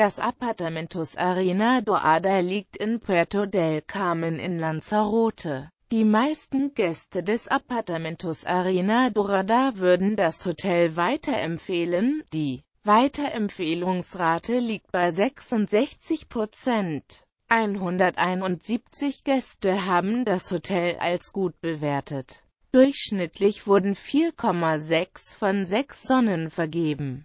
Das Apartamentos Arena do Doada liegt in Puerto del Carmen in Lanzarote. Die meisten Gäste des Apartamentos Arena Dorada würden das Hotel weiterempfehlen, die Weiterempfehlungsrate liegt bei 66 Prozent. 171 Gäste haben das Hotel als gut bewertet. Durchschnittlich wurden 4,6 von 6 Sonnen vergeben.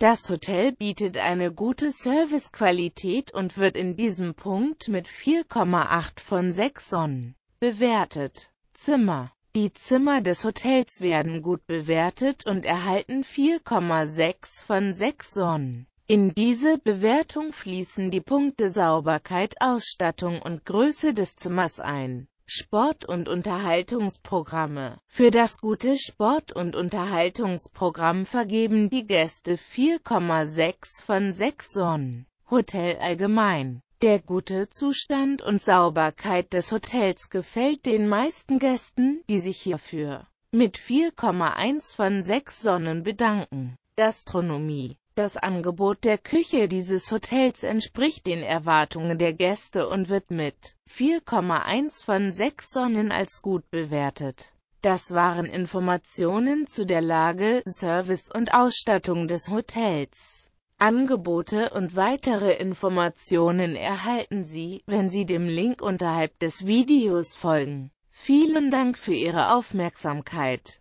das Hotel bietet eine gute Servicequalität und wird in diesem Punkt mit 4,8 von 6 Sonnen bewertet. Zimmer Die Zimmer des Hotels werden gut bewertet und erhalten 4,6 von 6 Sonnen. In diese Bewertung fließen die Punkte Sauberkeit, Ausstattung und Größe des Zimmers ein. Sport- und Unterhaltungsprogramme. Für das gute Sport- und Unterhaltungsprogramm vergeben die Gäste 4,6 von 6 Sonnen. Hotel allgemein. Der gute Zustand und Sauberkeit des Hotels gefällt den meisten Gästen, die sich hierfür mit 4,1 von 6 Sonnen bedanken. Gastronomie das Angebot der Küche dieses Hotels entspricht den Erwartungen der Gäste und wird mit 4,1 von 6 Sonnen als gut bewertet. Das waren Informationen zu der Lage, Service und Ausstattung des Hotels. Angebote und weitere Informationen erhalten Sie, wenn Sie dem Link unterhalb des Videos folgen. Vielen Dank für Ihre Aufmerksamkeit.